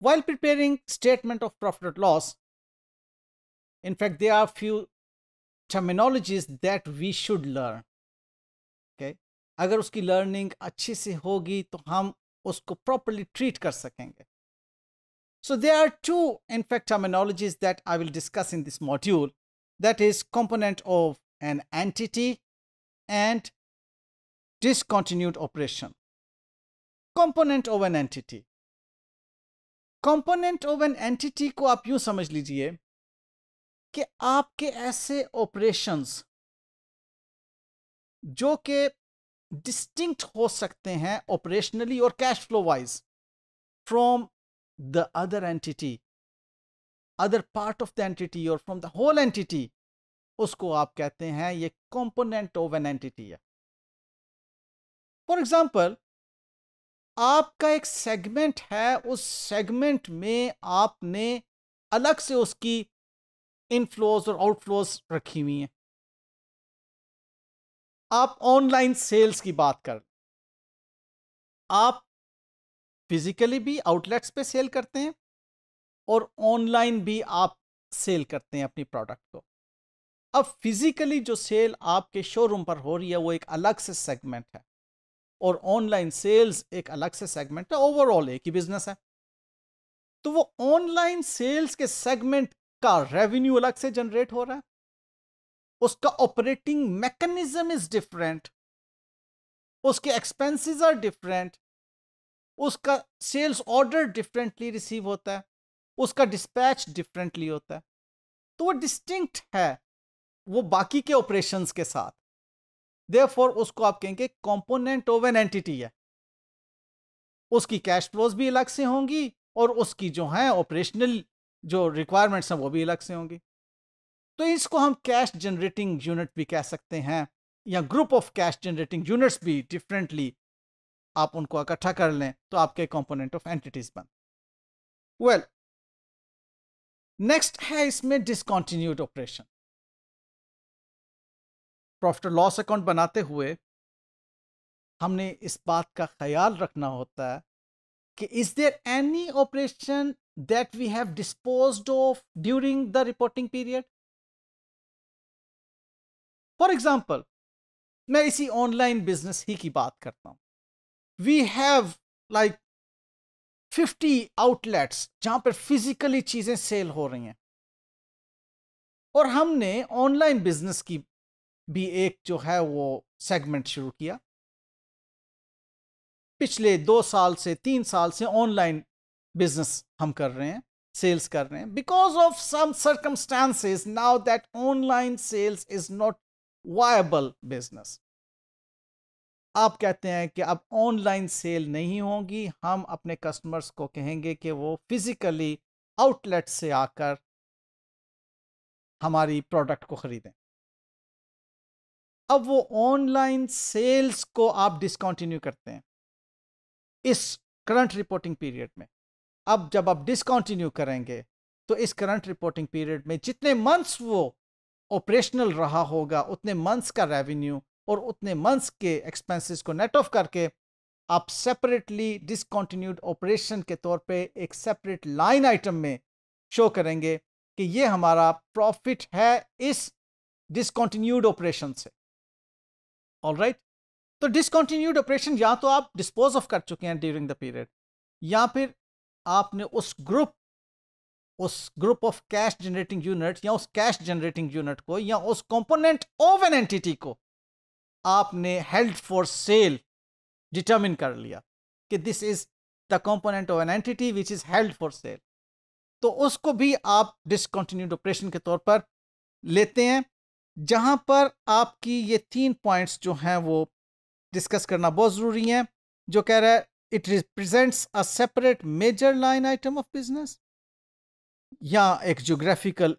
While preparing statement of profit or loss, in fact, there are few terminologies that we should learn. Okay? अगर उसकी learning अच्छे से होगी तो हम उसको properly treat So there are two, in fact, terminologies that I will discuss in this module. That is component of an entity and discontinued operation. Component of an entity. Component of an entity को आप यूं समझ लीजिए कि आपके ऐसे operations जो कि डिस्टिंक्ट हो सकते हैं ऑपरेशनली और cash flow wise from the other entity other part of the entity और फ्रॉम द होल एंटिटी उसको आप कहते हैं ये कंपोनेंट ऑफ एन एंटिटी है फॉर एग्जांपल आपका एक सेगमेंट है उस सेगमेंट में आपने अलग से उसकी इनफ्लोज और आउटफ्लोज रखी हुई हैं आप ऑनलाइन सेल्स की बात कर आप फिजिकली भी आउटलेट्स पे सेल करते हैं और ऑनलाइन भी आप सेल करते हैं अपनी प्रोडक्ट को अब फिजिकली जो सेल आपके शोरूम पर हो रही है वो एक अलग से सेगमेंट है और ऑनलाइन सेल्स एक अलग से सेगमेंट है ओवरऑल एक ही बिजनेस है तो वो ऑनलाइन सेल्स के सेगमेंट का रेवेन्यू अलग से जनरेट हो रहा है उसका ऑपरेटिंग मैकेनिज्म इज डिफरेंट उसके एक्सपेंसेस आर डिफरेंट उसका सेल्स ऑर्डर डिफरेंटली रिसीव होता है उसका डिस्पैच डिफरेंटली होता है तो वो डिस्टिंक्ट है वो बाकी के ऑपरेशंस के साथ देयरफॉर उसको आप कहेंगे कंपोनेंट ऑफ एन एंटिटी है उसकी कैश फ्लोज भी अलग से होंगी और उसकी जो है ऑपरेशनल जो रिक्वायरमेंट्स हैं वो भी अलग से होंगी तो इसको हम कैश जनरेटिंग यूनिट भी कह सकते हैं या group of cash generating units भी डिफरेंटली आप उनको इकट्ठा कर लें तो आपके कंपोनेंट ऑफ एंटिटीज बन वेल नेक्स्ट है इसमें discontinued operation profit loss account बनाते हुए हमने इस बात का ख्याल रखना होता है कि is there any operation that we have dispose of during the reporting period for example मैं इसी ऑनलाइन बिजनेस ही की बात करता हूं we have like fifty outlets जहां पर फिजिकली चीज़ें सेल हो रही हैं और हमने ऑनलाइन बिजनेस की भी एक जो है वो सेगमेंट शुरू किया पिछले दो साल से तीन साल से ऑनलाइन बिजनेस हम कर रहे हैं सेल्स कर रहे हैं because of some circumstances now that online sales is not viable business आप कहते हैं कि अब ऑनलाइन सेल नहीं होगी हम अपने कस्टमर्स को कहेंगे कि वो फिजिकली आउटलेट से आकर हमारी प्रोडक्ट को खरीदें अब वो ऑनलाइन सेल्स को आप डिसकंटिन्यू करते हैं इस करंट रिपोर्टिंग पीरियड में अब जब आप डिसकंटिन्यू करेंगे तो इस करंट रिपोर्टिंग पीरियड में जितने मंथ्स वो ऑपरेशनल रहा होगा उतने मंथ्स का रेवेन्यू और उतने मंथ्स के एक्सपेंसेस को नेट ऑफ करके आप सेपरेटली डिसकॉन्टिन्यूड ऑपरेशन के तौर पे एक सेपरेट लाइन आइटम में शो करेंगे कि ये हमारा प्रॉफिट है इस डिसकॉन्टिन्यूड ऑपरेशन से ऑल राइट तो डिसकॉन्टिन्यूड ऑपरेशन या तो आप डिस्पोज ऑफ कर चुके हैं ड्यूरिंग द पीरियड या फिर आपने उस ग्रुप उस group of cash generating unit या उस कैश जनरेटिंग यूनिट को या उस कंपोनेंट ऑफ एन एंटिटी को आपने हेल्ड फॉर सेल डिटर्मिन कर लिया कि this is the component of an entity which is held for sale तो उसको भी आप डिसकॉन्टिन्यूड ऑपरेशन के तौर पर लेते हैं जहाँ पर आपकी ये तीन पॉइंट्स जो हैं वो डिस्कस करना बहुत ज़रूरी है जो कह रहा है it represents a separate major line item of business या एक जोग्राफिकल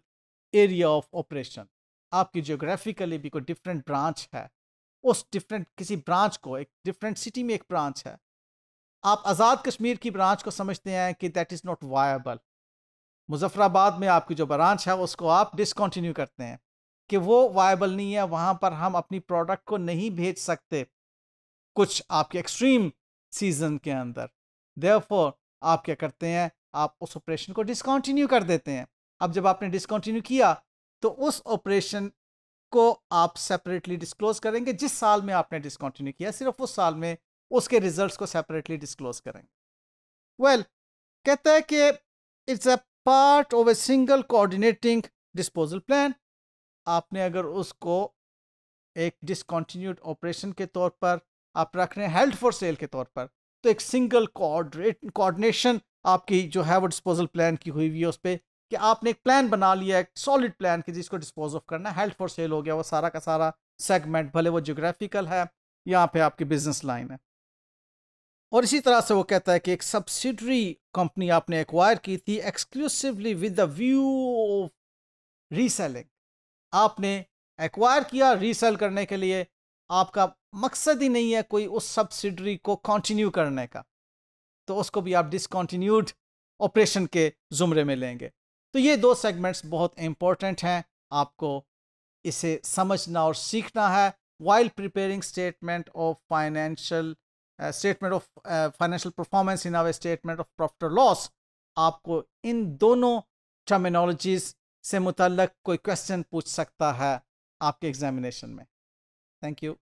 एरिया ऑफ ऑपरेशन आपकी जोग्राफिकली भी कोई डिफरेंट ब्रांच है उस डिफरेंट किसी ब्रांच को एक डिफरेंट सिटी में एक ब्रांच है आप आज़ाद कश्मीर की ब्रांच को समझते हैं कि that is not viable Muzaffarabad में आपकी जो ब्रांच है उसको आप डिसकंटिन्यू करते हैं कि वो वायबल नहीं है वहां पर हम अपनी प्रोडक्ट को नहीं भेज सकते कुछ आपके एक्सट्रीम सीजन के अंदर देयरफॉर आप क्या करते हैं आप उस ऑपरेशन को डिसकंटिन्यू कर देते हैं अब जब आपने डिसकंटिन्यू किया तो उस ऑपरेशन को आप सेपरेटली डिस्क्लोज करेंगे जिस साल में आपने डिसकंटिन्यू किया सिर्फ उस साल में उसके रिजल्ट्स को सेपरेटली डिस्क्लोज करेंगे वेल well, कहता है कि it's a part of a single coordinating disposal plan आपने अगर उसको एक डिसकॉन्टीन्यूड ऑपरेशन के तौर पर आप रख रहे हैं हेल्थ फॉर सेल के तौर पर तो एक सिंगल कोऑर्डिनेशन आपकी जो है वो डिस्पोजल प्लान की हुई हुई है उस पर कि आपने एक प्लान बना लिया एक सॉलिड प्लान कि जिसको डिस्पोज ऑफ करना हेल्थ फॉर सेल हो गया वो सारा का सारा सेगमेंट भले वो जोग्राफिकल है यहाँ पे आपकी बिजनेस लाइन है और इसी तरह से वो कहता है कि एक सब्सिडरी कंपनी आपने एक्वायर की थी exclusively with the view of reselling आपने एक्वायर किया रीसेल करने के लिए आपका मकसद ही नहीं है कोई उस सब्सिडरी को कंटिन्यू करने का तो उसको भी आप डिसकॉन्टीन्यूड ऑपरेशन के जुमरे में लेंगे तो ये दो सेगमेंट्स बहुत इम्पोर्टेंट हैं आपको इसे समझना और सीखना है while preparing statement of financial statement of financial performance in our statement of profit और लॉस आपको इन दोनों टर्मिनोलॉजीज से मुतलक कोई क्वेश्चन पूछ सकता है आपके एग्जामिनेशन में थैंक यू